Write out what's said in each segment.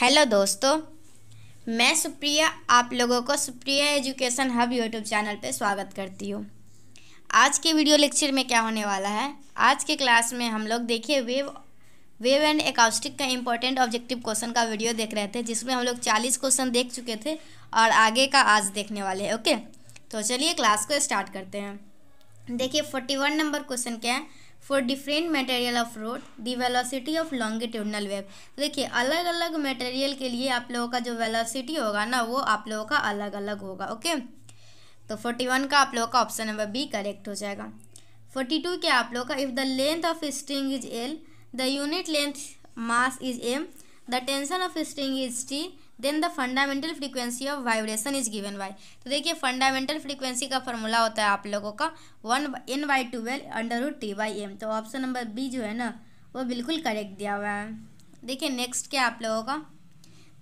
Hello दोस्तों मैं सुप्रिया आप लोगों को Supriya education hub YouTube channel पर स्वागत करती हूँ आज के वीडियो लेक्चर में क्या होने वाला है आज के क्लास में हम लोग देखिए वेव वेव एंड एकाउस्टिक का इम्पोर्टेंट ऑब्जेक्टिव क्वेश्चन का वीडियो देख रहे थे जिसमें हम लोग चालीस क्वेश्चन देख चुके थे और आगे का आज देखने वाले हैं ओके तो चलिए क्लास को स्टार्ट करते हैं देखिए फोर्टी वन नंबर क्वेश्चन क्या है for different material of rod the velocity of longitudinal wave देखिए अलग अलग मटेरियल के लिए आप लोगों का जो वेलोसिटी होगा ना वो आप लोगों का अलग अलग होगा ओके तो फोर्टी वन का आप लोगों का ऑप्शन नंबर बी करेक्ट हो जाएगा फोर्टी टू के आप लोगों का if the length of string is L the unit length mass is M the tension of string is T then the fundamental frequency of vibration is given by तो देखिए fundamental frequency का formula होता है आप लोगों का one N by twelve under root T by M तो option number B जो है ना वो बिल्कुल करेक्ट दिया हुआ है देखिए नेक्स्ट क्या आप लोगों का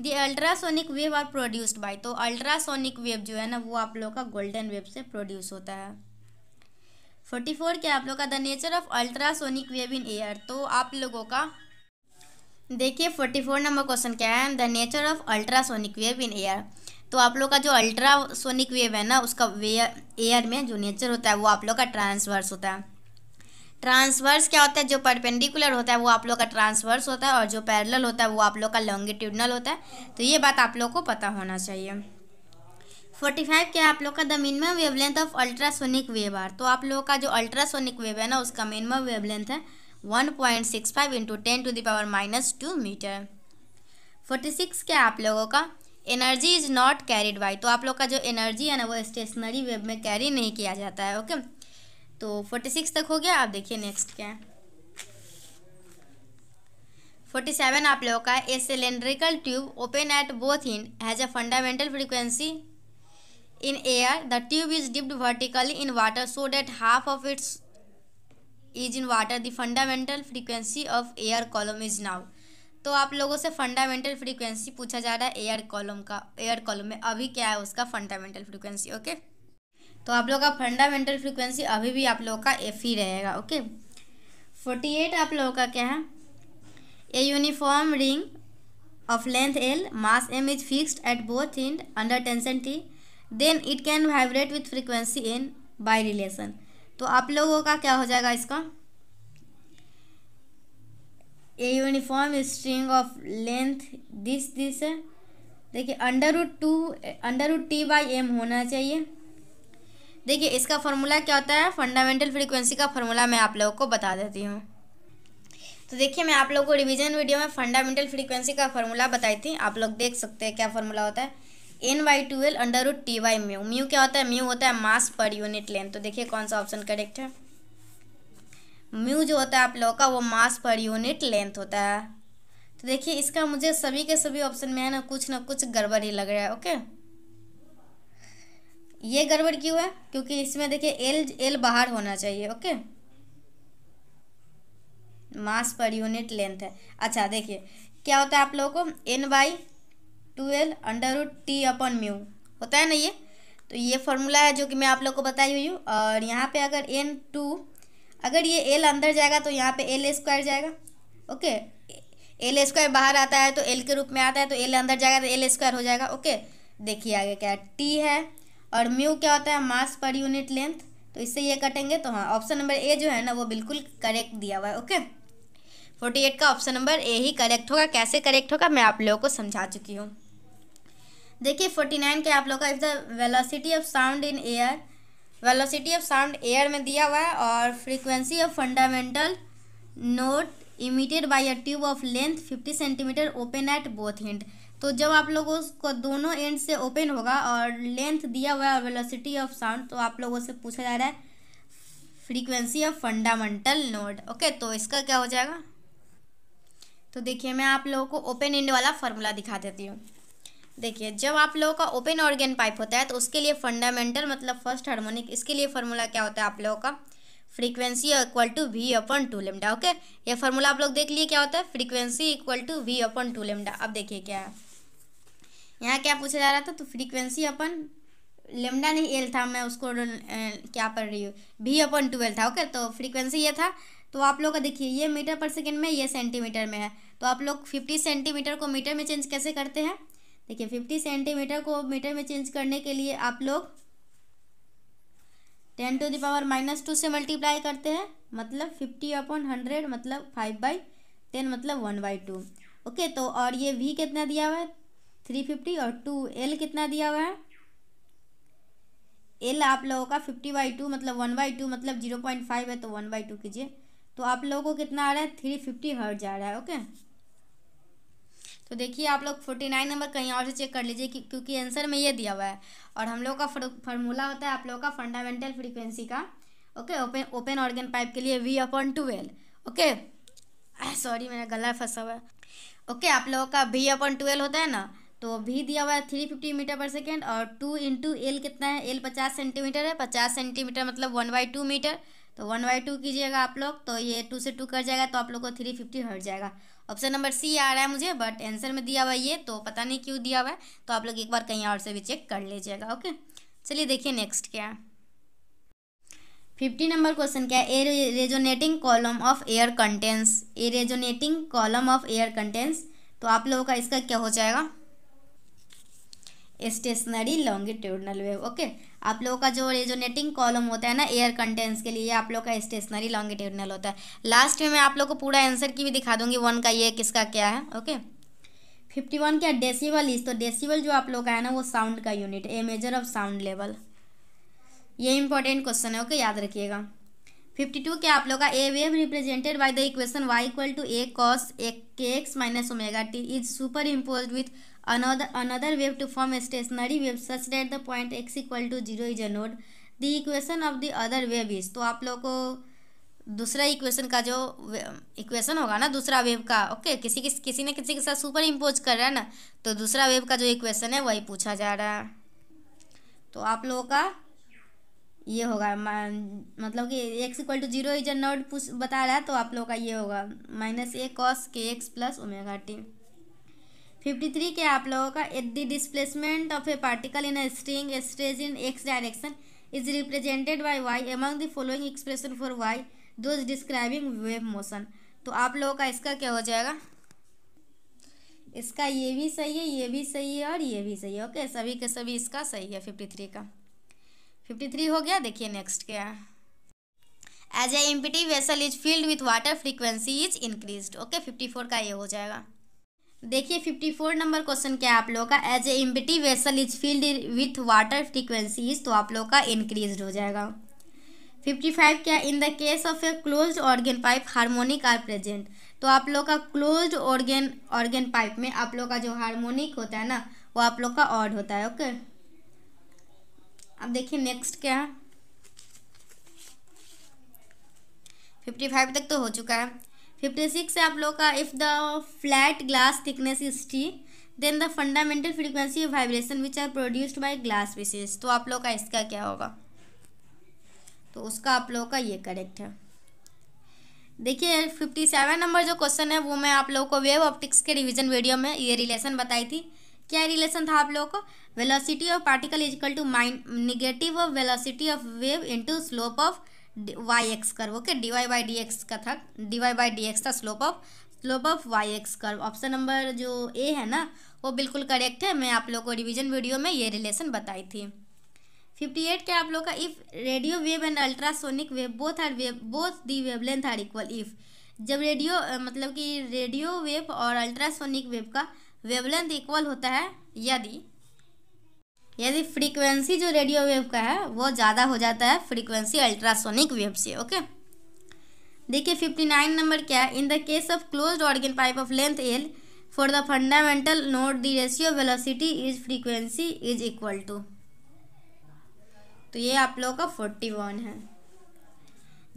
the ultrasonic wave are produced by तो अल्ट्रासोनिक वेव जो है ना वो आप लोगों का गोल्डन वेव से प्रोड्यूस होता है फोर्टी फोर क्या आप लोगों का the nature of ultrasonic wave in air तो आप लोगों का देखिए फोर्टी फोर नंबर क्वेश्चन क्या है the nature of ultrasonic wave in air तो आप लोग का जो अल्ट्रासोनिक वेव है ना उसका वे एयर में जो नेचर होता है वो आप लोग का ट्रांसवर्स होता है ट्रांसवर्स क्या होता है जो परपेंडिकुलर होता है वो आप लोग का ट्रांसवर्स होता है और जो पैरेलल होता है वो आप लोग का लॉन्गिट्यूडनल होता है तो ये बात आप लोग को पता होना चाहिए फोर्टी फाइव क्या है आप लोग का the minimum wavelength of ultrasonic wave are तो आप लोगों का जो अल्ट्रासोनिक वेव है ना उसका मिनिमम वेवलेंथ है one point six five into ten two the power minus two metre forty six क्या आप लोगों का energy is not carried by तो आप लोग का जो एनर्जी है ना वो स्टेशनरी वेब में कैरी नहीं किया जाता है ओके तो फोर्टी सिक्स तक हो गया आप देखिए नेक्स्ट क्या है फोर्टी सेवन आप लोगों का a cylindrical tube open at both in has a fundamental frequency in air the tube is dipped vertically in water so that half of its is in water the fundamental frequency of air column is now तो आप लोगों से fundamental frequency पूछा जा रहा है air column का air column में अभी क्या है उसका फंडामेंटल फ्रीक्वेंसी ओके तो आप लोगों का फंडामेंटल फ्रीक्वेंसी अभी भी आप लोगों का एफ ही रहेगा ओके फोर्टी एट आप लोगों का क्या है a uniform ring of length L mass M is fixed at both end under tension T then it can vibrate with frequency N by relation तो आप लोगों का क्या हो जाएगा इसका a uniform string of length this this है देखिए under root two under root T by M होना चाहिए देखिए इसका फॉर्मूला क्या होता है फंडामेंटल फ्रीक्वेंसी का फार्मूला मैं आप लोगों को बता देती हूँ तो देखिए मैं आप लोगों को रिवीजन वीडियो में फंडामेंटल फ्रीक्वेंसी का फॉर्मूला बताई थी आप लोग देख सकते हैं क्या फार्मूला होता है N by twelve under root T by mu mu क्या होता है म्यू होता है मास पर यूनिट लेंथ तो देखिए कौन सा ऑप्शन करेक्ट है म्यू जो होता है आप लोगों का वो मास पर यूनिट लेंथ होता है तो देखिए इसका मुझे सभी के सभी ऑप्शन में है ना कुछ ना कुछ गड़बड़ ही लग रहा है ओके ये गड़बड़ क्यों है क्योंकि इसमें देखिए एल एल बाहर होना चाहिए okay mass per unit length है अच्छा देखिए क्या होता है आप लोगों को N by twelve under root T upon mu होता है ना ये तो ये फॉर्मूला है जो कि मैं आप लोग को बताई हुई हूँ और यहाँ पे अगर एन टू अगर ये एल अंदर जाएगा तो यहाँ पे एल स्क्वायर जाएगा ओके एल स्क्वायर बाहर आता है तो एल के रूप में आता है तो एल अंदर जाएगा तो एल स्क्वायर हो जाएगा ओके देखिए आगे क्या टी है और म्यू क्या होता है मास पर यूनिट लेंथ तो इससे ये कटेंगे तो हाँ ऑप्शन नंबर ए जो है ना वो बिल्कुल करेक्ट दिया हुआ है ओके फोर्टी एट का ऑप्शन नंबर ए ही करेक्ट होगा कैसे करेक्ट होगा मैं आप लोगों को समझा चुकी हूँ देखिए फोर्टी नाइन के आप लोग का if the velocity of sound in air velocity of sound air में दिया हुआ है और frequency of fundamental note emitted by a tube of length fifty centimetre open at both end तो जब आप लोगों को दोनों एंड से ओपन होगा और लेंथ दिया हुआ है और वेलोसिटी ऑफ साउंड तो आप लोगों से पूछा जा रहा है frequency of fundamental note okay तो इसका क्या हो जाएगा तो देखिए मैं आप लोगों को ओपन एंड वाला फार्मूला दिखा देती हूँ देखिए जब आप लोगों का ओपन ऑर्गेन पाइप होता है तो उसके लिए फंडामेंटल मतलब फर्स्ट हार्मोनिक इसके लिए फार्मूला क्या होता है आप लोगों का frequency equal to V upon two lambda okay ये फार्मूला आप लोग देख लिए क्या होता है frequency equal to V upon two lambda अब देखिए क्या है यहाँ क्या पूछा जा रहा था तो फ्रीक्वेंसी अपन लेमडा नहीं एल था मैं उसको क्या पढ़ रही हूँ वी अपन टू एल था ओके तो फ्रीक्वेंसी ये था तो आप लोग का देखिए ये मीटर पर सेकेंड में ये सेंटीमीटर में है तो आप लोग फिफ्टी सेंटीमीटर को मीटर में चेंज कैसे करते हैं देखिए फिफ्टी सेंटीमीटर को मीटर में चेंज करने के लिए आप लोग ten two the power minus two से मल्टीप्लाई करते हैं मतलब फिफ्टी अपॉन हंड्रेड मतलब फाइव बाई टेन मतलब वन बाई टू ओके तो और ये वी कितना दिया हुआ है थ्री फिफ्टी और टू एल कितना दिया हुआ है एल आप लोगों का फिफ्टी बाई टू मतलब वन बाई टू मतलब जीरो पॉइंट फाइव है तो वन बाई टू कीजिए तो आप लोगों को कितना आ रहा है थ्री फिफ्टी हर्ट जा रहा है ओके तो देखिए आप लोग फोर्टी नाइन नंबर कहीं और से चेक कर लीजिए क्योंकि आंसर में ये दिया हुआ है और हम लोग का फॉर्मूला होता है आप लोग का फंडामेंटल फ्रीक्वेंसी का okay open open organ pipe के लिए V upon twelve okay sorry मेरा गला फंसा हुआ है ओके आप लोगों का वी अपॉन ट्वेल्व होता है ना तो भी दिया हुआ है three fifty metre per second और टू इंटू एल कितना है एल पचास सेंटीमीटर है पचास सेंटीमीटर मतलब वन बाई टू मीटर तो वन बाई टू कीजिएगा आप लोग तो ये टू से टू कर जाएगा तो आप लोग को थ्री फिफ्टी हट जाएगा ऑप्शन नंबर सी आ रहा है मुझे बट आंसर में दिया हुआ ये तो पता नहीं क्यों दिया हुआ है तो आप लोग एक बार कहीं और से भी चेक कर लीजिएगा ओके चलिए देखिए नेक्स्ट क्या है फिफ्टी नंबर क्वेश्चन क्या है a resonating column of air contains a resonating column of air contains तो आप लोगों का इसका क्या हो जाएगा स्टेशनरी लॉन्गिट्यूडनल वेव ओके आप लोगों का जो ये जो नेटिंग कॉलम होता है ना एयर कंटेंट्स के लिए आप लोग का स्टेशनरी लॉन्गिट्यूडनल होता है लास्ट में मैं आप लोग को पूरा आंसर की भी दिखा दूंगी वन का ये किसका क्या है ओके फिफ्टी वन क्या डेसीबल इज तो डेसीबल जो आप लोग का है ना वो साउंड का unit a measure of sound level ये इंपॉर्टेंट क्वेश्चन है ओके याद रखिएगा फिफ्टी टू क्या आप लोग का a wave represented by the equation Y equal to A cos K X minus omega T is superimpose with Another, another wave to form a stationary wave such that the point x equal to zero is a node the equation of the other wave is तो आप लोग को दूसरा equation का जो equation होगा ना दूसरा वेव का ओके किसी किस किसी ने किसी के साथ सुपर इम्पोज कर रहा है ना तो दूसरा वेव का जो इक्वेशन है वही पूछा जा रहा है तो आप लोगों का ये होगा मतलब कि X equal to zero is not बता रहा है तो आप लोगों का ये होगा minus A cos K X plus omega T fifty three के आप लोगों का at the displacement of a particle in a string stretched in X direction is represented by Y among the following expression for Y those describing wave motion तो आप लोगों का इसका क्या हो जाएगा इसका ये भी सही है ये भी सही है और ये भी सही है ओके सभी के सभी इसका सही है फिफ्टी थ्री का फिफ्टी थ्री हो गया देखिए नेक्स्ट क्या है as a empty vessel is filled with water frequency is increase okay fifty four का ये हो जाएगा देखिए फिफ्टी फोर नंबर क्वेश्चन क्या है आप लोग का as a empty vessel is filled with water frequencies तो आप लोग का इंक्रीज हो जाएगा फिफ्टी फाइव क्या in the case of a closed organ pipe harmonic are present तो आप लोग का क्लोज ऑर्गेन ऑर्गेन पाइप में आप लोग का जो हार्मोनिक होता है ना वो आप लोग का ऑड होता है ओके अब देखिए नेक्स्ट क्या है फिफ्टी फाइव तक तो हो चुका है फिफ्टी सिक्स है आप लोग का if the flat glass thickness is T then the fundamental of vibration which are produced by glass pieces तो आप लोग का इसका क्या होगा तो उसका आप लोग का ये करेक्ट है देखिए फिफ्टी सेवन नंबर जो क्वेश्चन है वो मैं आप लोगों को वेव ऑप्टिक्स के रिवीजन वीडियो में ये रिलेशन बताई थी क्या रिलेशन था आप लोगों को velocity of particle is equal to minus negative of velocity of wave into slope of Y X curve okay D Y by D X का था डीवाई बाई डी एक्स था slope of slope of Y X curve option number जो A है ना वो बिल्कुल correct है मैं आप लोग को रिविजन वीडियो में ये रिलेशन बताई थी फिफ्टी एट क्या आप लोग का if radio wave and ultrasonic wave both are wave both the wavelength are equal if जब रेडियो मतलब कि रेडियो वेव और अल्ट्रासोनिक वेव का वेवलेंथ इक्वल होता है यदि यदि फ्रीक्वेंसी जो रेडियो वेव का है वो ज़्यादा हो जाता है फ्रीक्वेंसी अल्ट्रासोनिक वेव से ओके देखिए फिफ्टी नाइन नंबर क्या है in the case of closed organ pipe of length L for the fundamental note the ratio velocity is frequency is equal to तो ये आप लोगों का फोर्टी वन है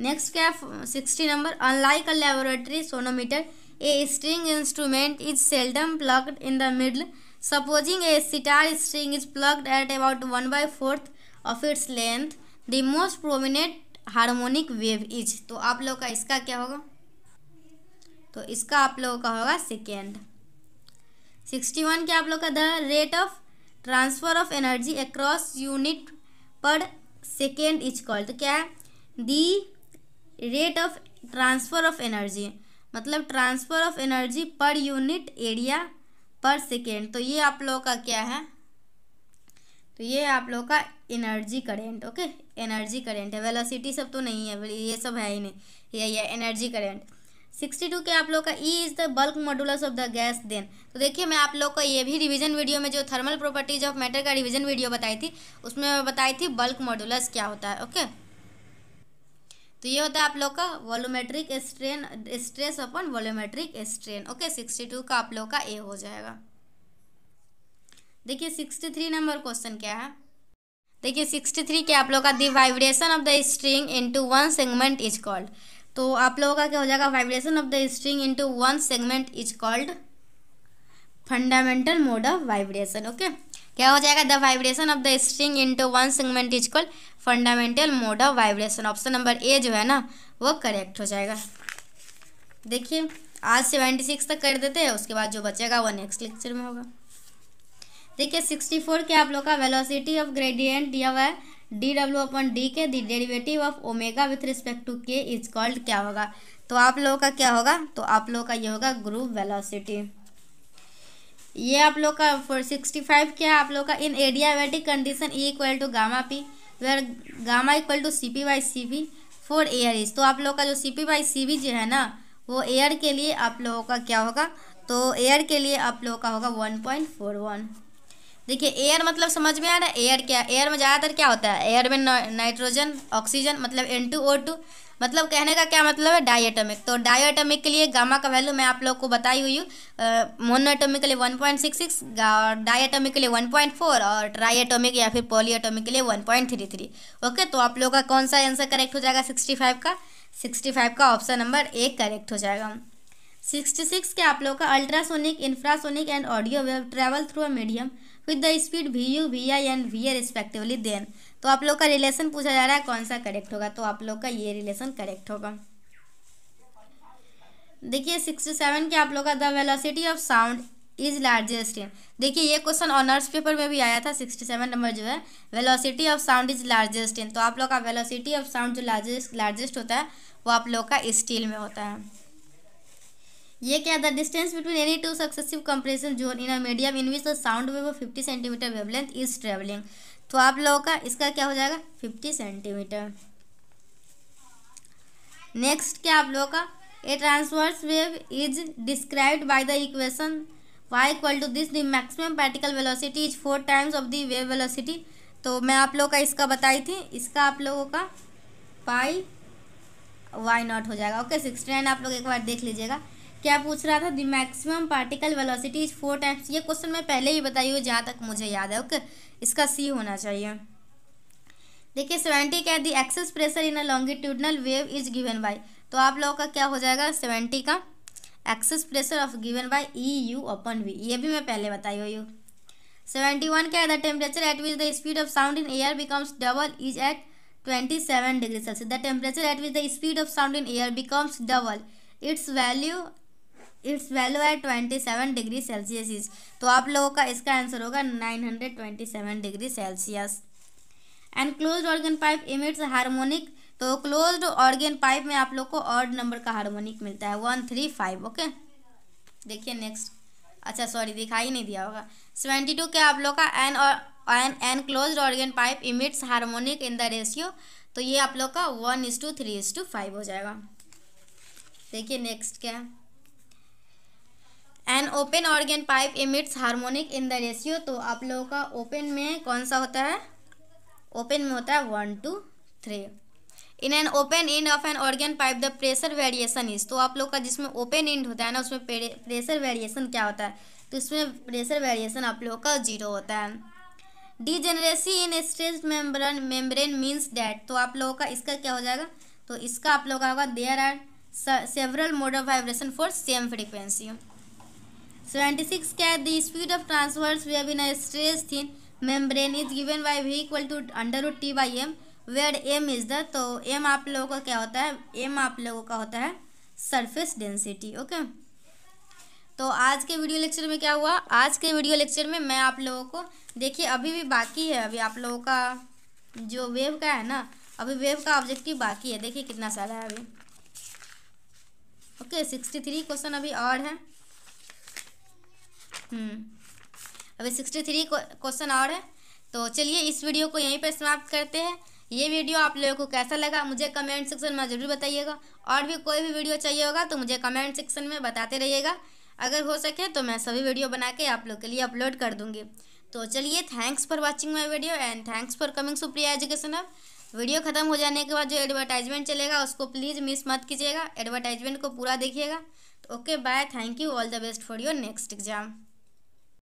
नेक्स्ट क्या है sixty number unlike a laboratory sonometer a string instrument is seldom plucked in the middle Supposing a sitar string is plucked at about one by fourth of its length the most prominent harmonic wave is तो आप लोग का इसका क्या होगा तो इसका आप लोगों का होगा सेकेंड सिक्सटी वन क्या आप लोग का the rate of transfer of energy across unit per second is call तो क्या है the rate of transfer of energy मतलब transfer of energy per unit area per second तो ये आप लोगों का क्या है तो ये आप लोगों का energy current okay energy current है वेलोसिटी सब तो नहीं है ये सब है ही नहीं ये ये एनर्जी करेंट सिक्सटी टू के आप लोग का E is the bulk modulus of the gas then तो देखिए मैं आप लोग का ये भी रिवीजन वीडियो में जो थर्मल प्रॉपर्टीज ऑफ मैटर का रिवीजन वीडियो बताई थी उसमें मैं बताई थी बल्क मॉडुलस क्या होता है ओके okay? तो ये होता है आप लोग का volumetric strain stress upon volumetric strain okay sixty two का आप लोग का ए हो जाएगा देखिए सिक्सटी थ्री नंबर क्वेश्चन क्या है देखिए सिक्सटी थ्री के आप लोग का the vibration of the string into one segment is called तो आप लोगों का क्या हो जाएगा vibration of the string into one segment is called fundamental mode of vibration okay क्या हो जाएगा the vibration of the string to one segment is called fundamental mode of vibration option number A जो है ना वो correct हो जाएगा देखिए आज सेवेंटी सिक्स तक कर देते हैं उसके बाद जो बचेगा वो नेक्स्ट लेक्चर में होगा देखिए सिक्सटी फोर के आप लोग का वेलोसिटी ऑफ ग्रेडियंट दिया हुआ है D W upon D K the derivative of omega with respect to K is called क्या होगा तो आप लोगों का क्या होगा तो आप लोगों का ये होगा ग्रुप वेलोसिटी ये आप लोग का फोर सिक्सटी फाइव क्या है आप लोग का in adiabatic condition E equal to gamma P where gamma equal to C P by C V for air is तो आप लोग का जो C P by C V जो है ना वो एयर के लिए आप लोगों का क्या होगा तो एयर के लिए आप लोगों का होगा वन पॉइंट फोर वन देखिए एयर मतलब समझ में आ रहा है एयर क्या एयर में ज़्यादातर क्या होता है एयर में नाइट्रोजन ऑक्सीजन मतलब एन टू ओ टू मतलब कहने का क्या मतलब है डाइएटमिक तो डाइएटमिक के लिए गामा का वैल्यू मैं आप लोग को बताई हुई हूँ मोनोटोमिक के लिए वन पॉइंट सिक्स सिक्स और डाइएटोमिक के लिए वन पॉइंट फोर और ट्राइटोमिक या फिर पोलियोटोमिक के लिए one point three three okay तो आप लोग का कौन सा आंसर करेक्ट हो जाएगा सिक्सटी फाइव का सिक्सटी फाइव का ऑप्शन नंबर एक करेक्ट हो जाएगा सिक्सटी सिक्स के आप लोग का ultrasonic infrasonic and audio wave travel through a medium with the speed V U V I and V A respectively then तो आप लोग का रिलेशन पूछा जा रहा है कौन सा करेक्ट होगा तो आप लोग का ये रिलेशन करेक्ट होगा देखिए सिक्सटी सेवन के आप लोग का the velocity of sound is largest in देखिए ये क्वेश्चन ऑनर्स पेपर में भी आया था सिक्सटी सेवन नंबर जो है velocity of sound is largest in तो आप लोग का वेलोसिटी ऑफ साउंड जो लार्जेस्ट लार्जेस्ट होता है वो आप लोग का स्टील में होता है ये क्या the distance between any two successive compression zone in a medium in which the sound wave of fifty centimetre wavelength is travelling तो आप लोगों का इसका क्या हो जाएगा फिफ्टी सेंटीमीटर नेक्स्ट क्या आप लोगों का a transverse wave is described by the equation Y equal to this the maximum particle velocity is four times of the wave velocity तो मैं आप लोगों का इसका बताई थी इसका आप लोगों का पाई वाई नॉट हो जाएगा ओके सिक्सटी नाइन आप लोग एक बार देख लीजिएगा क्या पूछ रहा था the maximum particle velocity is four times ये क्वेश्चन मैं पहले ही बताई हूँ जहाँ तक मुझे याद है ओके इसका सी होना चाहिए देखिए सेवेंटी क्या the excess pressure in a longitudinal wave is given by तो आप लोगों का क्या हो जाएगा सेवेंटी का excess pressure of given by E U upon V ये भी मैं पहले बताई हुई हूँ सेवेंटी वन क्या है the temperature at which the speed of sound in air becomes double is at twenty seven degree Celsius the temperature at which the speed of sound in air becomes double its value its value है twenty seven degree Celsius is तो आप लोगों का इसका answer होगा nine hundred twenty seven degree Celsius and close organ pipe emits harmonic तो closed organ pipe में आप लोग को ऑर्ड नंबर का हारमोनिक मिलता है वन थ्री फाइव ओके देखिए नेक्स्ट अच्छा सॉरी दिखाई नहीं दिया होगा सेवेंटी टू के आप लोग का एन और N N close organ pipe emits harmonic in the ratio तो ये आप लोग का one is to three is to five हो जाएगा देखिए नेक्स्ट क्या है an open organ pipe emits harmonic in the ratio तो आप लोगों का ओपन में कौन सा होता है ओपन में होता है one two three in an open end of an organ pipe the pressure variation is तो आप लोग का जिसमें ओपन इंड होता है ना उसमें प्रेशर वेरिएशन क्या होता है तो इसमें प्रेशर वेरिएशन आप लोगों का जीरो होता है degeneracy in stress membrane membrane means that तो आप लोगों का इसका क्या हो जाएगा तो इसका आप लोगों का होगा there are several mode of vibration for same frequency seventy six क्या है the speed of transverse wave in stress thin membrane is given by V equal to under root T by M where M is the तो M आप लोगों का क्या होता है M आप लोगों का होता है सरफेस डेंसिटी ओके तो आज के वीडियो लेक्चर में क्या हुआ आज के वीडियो लेक्चर में मैं आप लोगों को देखिए अभी भी बाकी है अभी आप लोगों का जो वेव का है ना अभी वेव का ऑब्जेक्टिव बाकी है देखिए कितना सारा है अभी ओके सिक्सटी थ्री क्वेश्चन अभी और है अभी सिक्सटी थ्री क्वेश्चन और है तो चलिए इस वीडियो को यहीं पर समाप्त करते हैं ये वीडियो आप लोगों को कैसा लगा मुझे कमेंट सेक्शन में ज़रूर बताइएगा और भी कोई भी वीडियो चाहिए होगा तो मुझे कमेंट सेक्शन में बताते रहिएगा अगर हो सके तो मैं सभी वीडियो बना के आप लोग के लिए अपलोड कर दूँगी तो चलिए thanks for watching my video and thanks for coming Supriya education अब वीडियो ख़त्म हो जाने के बाद जो एडवर्टाइजमेंट चलेगा उसको प्लीज़ मिस मत कीजिएगा एडवर्टाइजमेंट को पूरा देखिएगा तो okay bye thank you all the best for your next exam